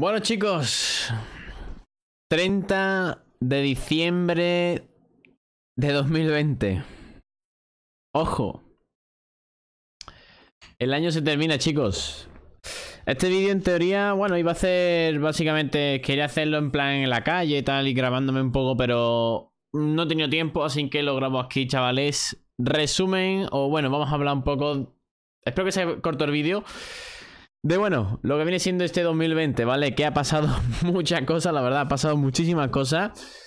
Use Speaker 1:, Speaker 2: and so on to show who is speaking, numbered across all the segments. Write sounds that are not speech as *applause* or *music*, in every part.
Speaker 1: Bueno, chicos. 30 de diciembre de 2020. Ojo. El año se termina, chicos. Este vídeo en teoría, bueno, iba a hacer básicamente, quería hacerlo en plan en la calle y tal y grabándome un poco, pero no he tenido tiempo, así que lo grabo aquí, chavales. Resumen, o bueno, vamos a hablar un poco... Espero que sea corto el vídeo. De bueno, lo que viene siendo este 2020, ¿vale? Que ha pasado *laughs* muchas cosas, la verdad, ha pasado muchísimas cosas.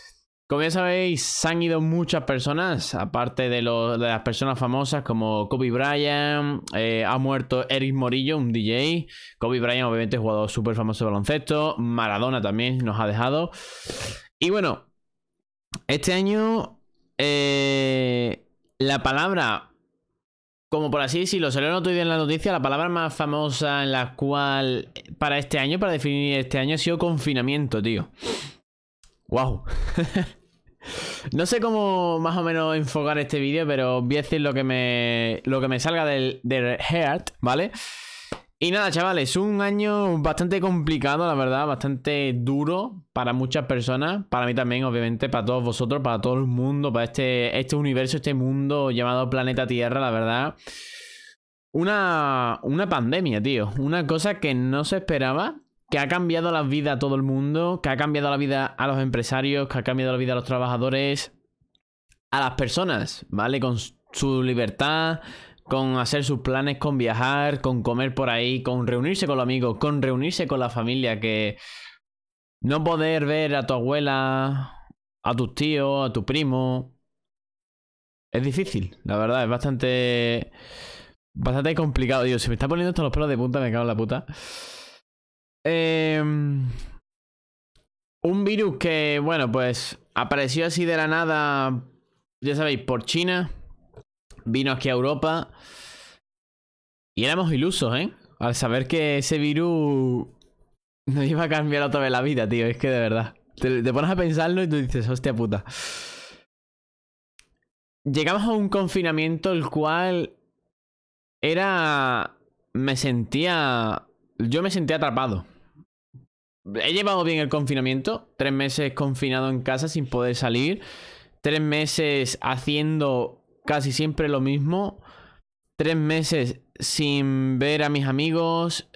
Speaker 1: Como ya sabéis, han ido muchas personas, aparte de, las personas famosas como Kobe Bryant, eh, ha muerto Eric Morillo, un DJ, Kobe Bryant obviamente jugador súper famoso de baloncesto, Maradona también nos ha dejado. Y bueno, este año eh, la palabra como por así decirlo, salió el otro día en la noticia, la palabra más famosa en la cual para este año, para definir este año, ha sido confinamiento, tío. ¡Wow! *laughs* no sé cómo más o menos enfocar este vídeo, pero voy a decir lo que me, lo que me salga del, heart, ¿vale? vale y nada, chavales, un año bastante complicado, la verdad, bastante duro para muchas personas, para mí también, obviamente, para todos vosotros, para todo el mundo, para este, este universo, este mundo llamado planeta Tierra, la verdad. Una, una pandemia, tío, una cosa que no se esperaba, que ha cambiado la vida a todo el mundo, que ha cambiado la vida a los empresarios, que ha cambiado la vida a los trabajadores, a las personas, ¿vale? Con su libertad, con hacer sus planes, con viajar, con comer por ahí, con reunirse con los amigos, con reunirse con la familia, que no poder ver a tu abuela, a tus tíos, a tu primo. Es difícil, la verdad, es bastante. Bastante complicado. Dios, se me está poniendo hasta los pelos de punta, me cago en la puta. Em, un virus que, bueno, pues apareció así de la nada, ya sabéis, por China vino aquí a Europa y éramos ilusos, ¿eh? Al saber que ese virus *laughs* nos iba a cambiar otra vez la vida, tío. Es que de verdad. Te, pones a pensarlo y tú dices, hostia puta. Llegamos a un confinamiento el cual era... Me sentía... Yo me sentía atrapado. He llevado bien el confinamiento. Tres meses confinado en casa sin poder salir. Tres meses haciendo casi siempre lo mismo. Tres meses sin ver a mis amigos.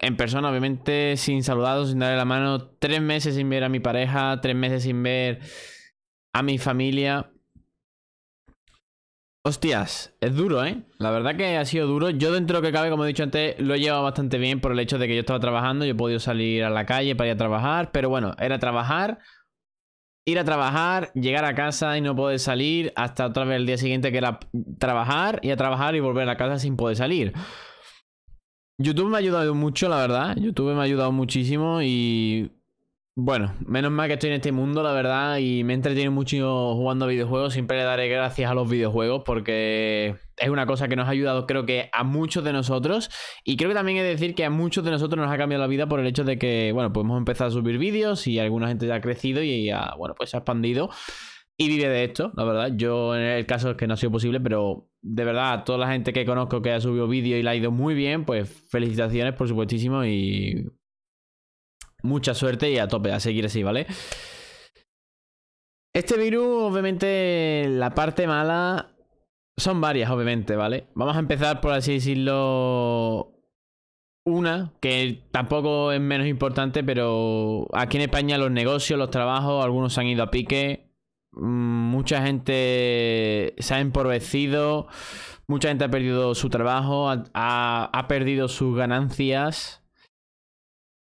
Speaker 1: En persona, obviamente, sin saludados, sin darle la mano. Tres meses sin ver a mi pareja. Tres meses sin ver a mi familia. Hostias, es duro, ¿eh? La verdad que ha sido duro. Yo dentro de lo que cabe, como he dicho antes, lo he llevado bastante bien por el hecho de que yo estaba trabajando, yo he podido salir a la calle para ir a trabajar, pero bueno, era trabajar, ir a trabajar, llegar a casa y no poder salir hasta otra vez el día siguiente que era trabajar y a trabajar y volver a casa sin poder salir. YouTube me ha ayudado mucho, la verdad. YouTube me ha ayudado muchísimo y bueno, menos mal que estoy en este mundo, la verdad, y me entretiene mucho jugando a videojuegos. Siempre le daré gracias a los videojuegos porque es una cosa que nos ha ayudado, creo que, a muchos de nosotros. Y creo que también he de decir que a muchos de nosotros nos ha cambiado la vida por el hecho de que, bueno, podemos pues empezar a subir vídeos y alguna gente ya ha crecido y, bueno, pues se ha expandido y vive de esto, la verdad. Yo en el caso es que no ha sido posible, pero de verdad, toda la gente que conozco que ha subido vídeos y la ha ido muy bien, pues felicitaciones, por supuestísimo, y Mucha suerte y a tope, a seguir así, ¿vale? Este virus, obviamente, la parte mala son varias, obviamente, ¿vale? Vamos a empezar por así decirlo. Una, que tampoco es menos importante, pero aquí en España los negocios, los trabajos, algunos han ido a pique. Mm, mucha gente se ha empobrecido. Mucha gente ha perdido su trabajo, ha perdido sus ganancias.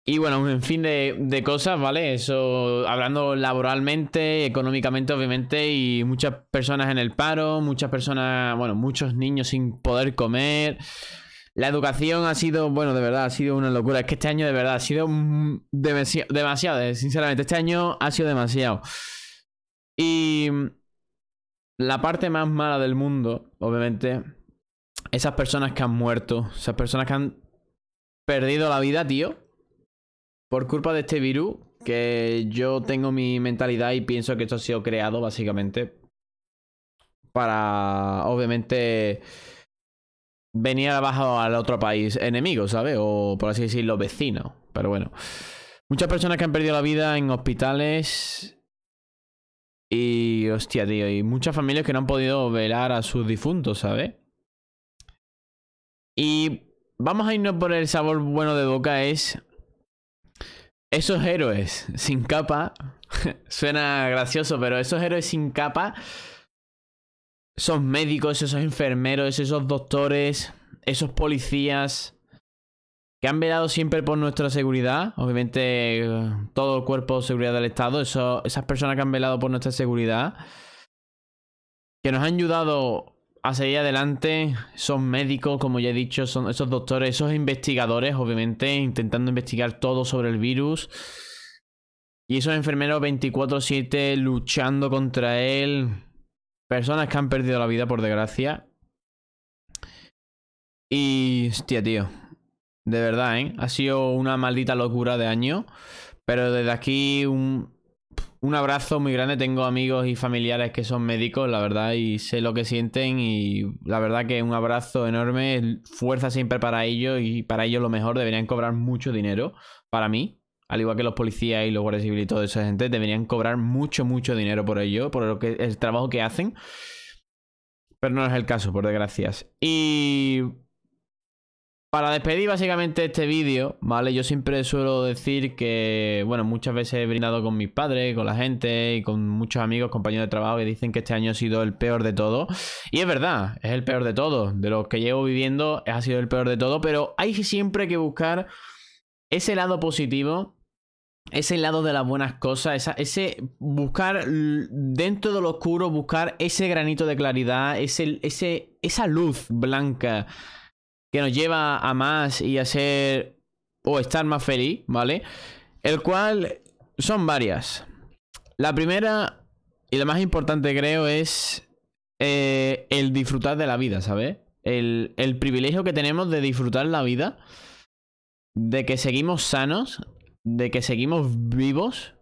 Speaker 1: Y bueno, en fin de, cosas, ¿vale? Eso, hablando laboralmente, económicamente, obviamente, y muchas personas en el paro, muchas personas, bueno, muchos niños sin poder comer. La educación ha sido, bueno, de verdad, ha sido una locura. Es que este año, de verdad, ha sido demasiado, eh, sinceramente, este año ha sido demasiado. Y la parte más mala del mundo, obviamente, esas personas que han muerto, esas personas que han perdido la vida, tío por culpa de este virus, que yo tengo mi mentalidad y pienso que esto ha sido creado básicamente para, obviamente, venir abajo al otro país enemigo, ¿sabes? O por así decirlo, vecino. Pero bueno, muchas personas que han perdido la vida en hospitales y, hostia, tío, y muchas familias que no han podido velar a sus difuntos, ¿sabes? Y vamos a irnos por el sabor bueno de boca, es esos héroes sin capa, *laughs* suena gracioso, pero esos héroes sin capa, son médicos, esos enfermeros, esos doctores, esos policías, que han velado siempre por nuestra seguridad, obviamente todo el cuerpo de seguridad del Estado, esas personas que han velado por nuestra seguridad, que nos han ayudado a seguir adelante. Son médicos, como ya he dicho, son esos doctores, esos investigadores, obviamente, intentando investigar todo sobre el virus. Y esos enfermeros 24/7 luchando contra él. Personas que han perdido la vida, por desgracia. Y, hostia, tío. De verdad, ¿eh? Ha sido una maldita locura de año. Pero desde aquí un, un abrazo muy grande. Tengo amigos y familiares que son médicos, la verdad, y sé lo que sienten. Y la verdad que un abrazo enorme, fuerza siempre para ellos. Y para ellos lo mejor, deberían cobrar mucho dinero. Para mí, al igual que los policías y los guardias civiles y toda esa gente, deberían cobrar mucho, mucho dinero por ello, por lo que, el trabajo que hacen. Pero no es el caso, por desgracia. Y para despedir básicamente este vídeo, ¿vale? Yo siempre suelo decir que, bueno, muchas veces he brindado con mis padres, con la gente y con muchos amigos, compañeros de trabajo que dicen que este año ha sido el peor de todo. Y es verdad, es el peor de todo. De los que llevo viviendo, ha sido el peor de todo, pero hay siempre que buscar ese lado positivo. Ese lado de las buenas cosas, ese buscar dentro de lo oscuro, buscar ese granito de claridad, ese, esa luz blanca que nos lleva a más y a ser o estar más feliz, ¿vale? El cual son varias. La primera y la más importante creo es eh, el disfrutar de la vida, ¿sabes? El, privilegio que tenemos de disfrutar la vida, de que seguimos sanos, de que seguimos vivos.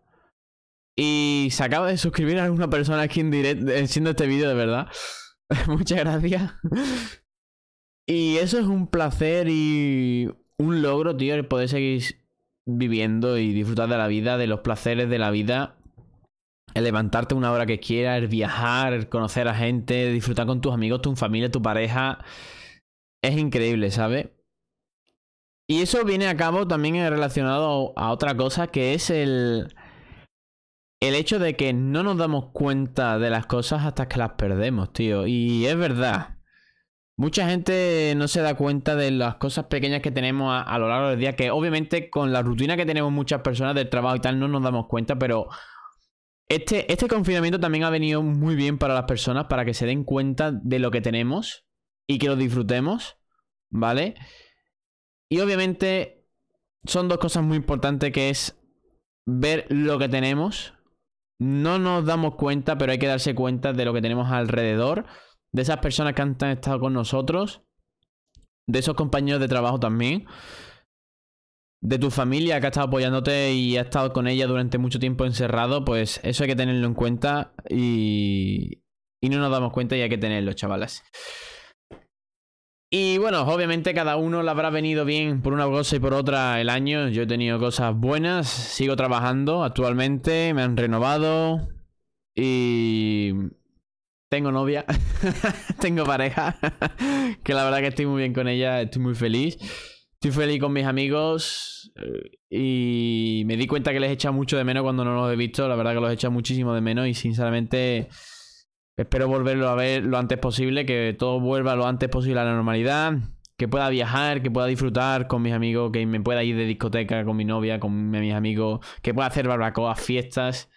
Speaker 1: Y se acaba de suscribir a alguna persona aquí en directo, eh, siendo este vídeo de verdad. *laughs* Muchas gracias. Y eso es un placer y un logro, tío, el poder seguir viviendo y disfrutar de la vida, de los placeres de la vida. El levantarte una hora que quieras, el viajar, el conocer a gente, disfrutar con tus amigos, tu familia, tu pareja. Es increíble, ¿sabes? Y eso viene a cabo también relacionado a otra cosa que es el, el hecho de que no nos damos cuenta de las cosas hasta que las perdemos, tío. Y es verdad. Mucha gente no se da cuenta de las cosas pequeñas que tenemos a, lo largo del día, que obviamente con la rutina que tenemos muchas personas del trabajo y tal no nos damos cuenta, pero este, este confinamiento también ha venido muy bien para las personas, para que se den cuenta de lo que tenemos y que lo disfrutemos, ¿vale? Y obviamente son dos cosas muy importantes que es ver lo que tenemos. No nos damos cuenta, pero hay que darse cuenta de lo que tenemos alrededor de esas personas que han estado con nosotros, de esos compañeros de trabajo también, de tu familia que ha estado apoyándote y ha estado con ella durante mucho tiempo encerrado, pues eso hay que tenerlo en cuenta y, no nos damos cuenta y hay que tenerlo, chavales. Y bueno, obviamente cada uno le habrá venido bien por una cosa y por otra el año. Yo he tenido cosas buenas, sigo trabajando actualmente, me han renovado y tengo novia, *laughs* tengo pareja, *laughs* que la verdad que estoy muy bien con ella, estoy muy feliz. Estoy feliz con mis amigos eh, y me di cuenta que les echado mucho de menos cuando no los he visto. La verdad que los echado muchísimo de menos y sinceramente espero volverlo a ver lo antes posible, que todo vuelva lo antes posible a la normalidad, que pueda viajar, que pueda disfrutar con mis amigos, que me pueda ir de discoteca con mi novia, con mis amigos, que pueda hacer barbacoas, fiestas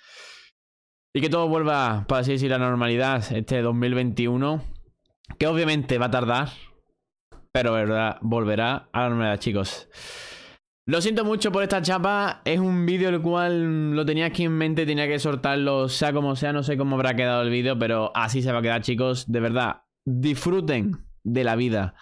Speaker 1: y que todo vuelva, para así decir, la normalidad este 2021. Que obviamente va a tardar. Pero verdad, volverá a la normalidad, chicos. Lo siento mucho por esta chapa. Es un vídeo el cual lo tenía aquí en mente, tenía que soltarlo, sea como sea. No sé cómo habrá quedado el vídeo, pero así se va a quedar, chicos. De verdad, disfruten de la vida.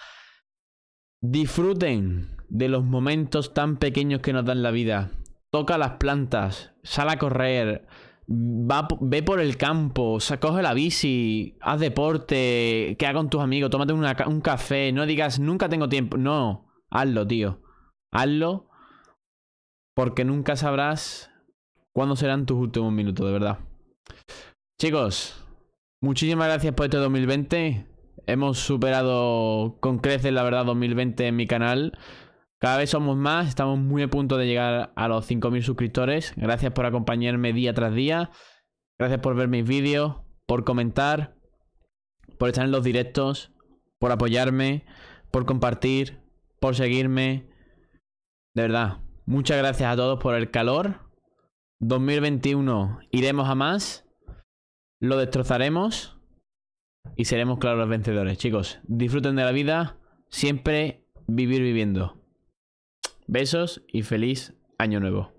Speaker 1: Disfruten de los momentos tan pequeños que nos dan la vida. Toca las plantas, sal a correr, Va, ve por el campo, o la bici, haz deporte, queda con tus amigos, tómate un café, no digas nunca tengo tiempo. No, hazlo, tío. Hazlo porque nunca sabrás cuándo serán tus últimos minutos, de verdad. Chicos, muchísimas gracias por este 2020. Hemos superado con creces, la verdad, 2020 en mi canal. Cada vez somos más, estamos muy a punto de llegar a los 5.000 suscriptores. Gracias por acompañarme día tras día. Gracias por ver mis vídeos, por comentar, por estar en los directos, por apoyarme, por compartir, por seguirme. De verdad, muchas gracias a todos por el calor. 2021 iremos a más, lo destrozaremos y seremos claros vencedores. Chicos, disfruten de la vida, siempre vivir viviendo. Besos y feliz año nuevo.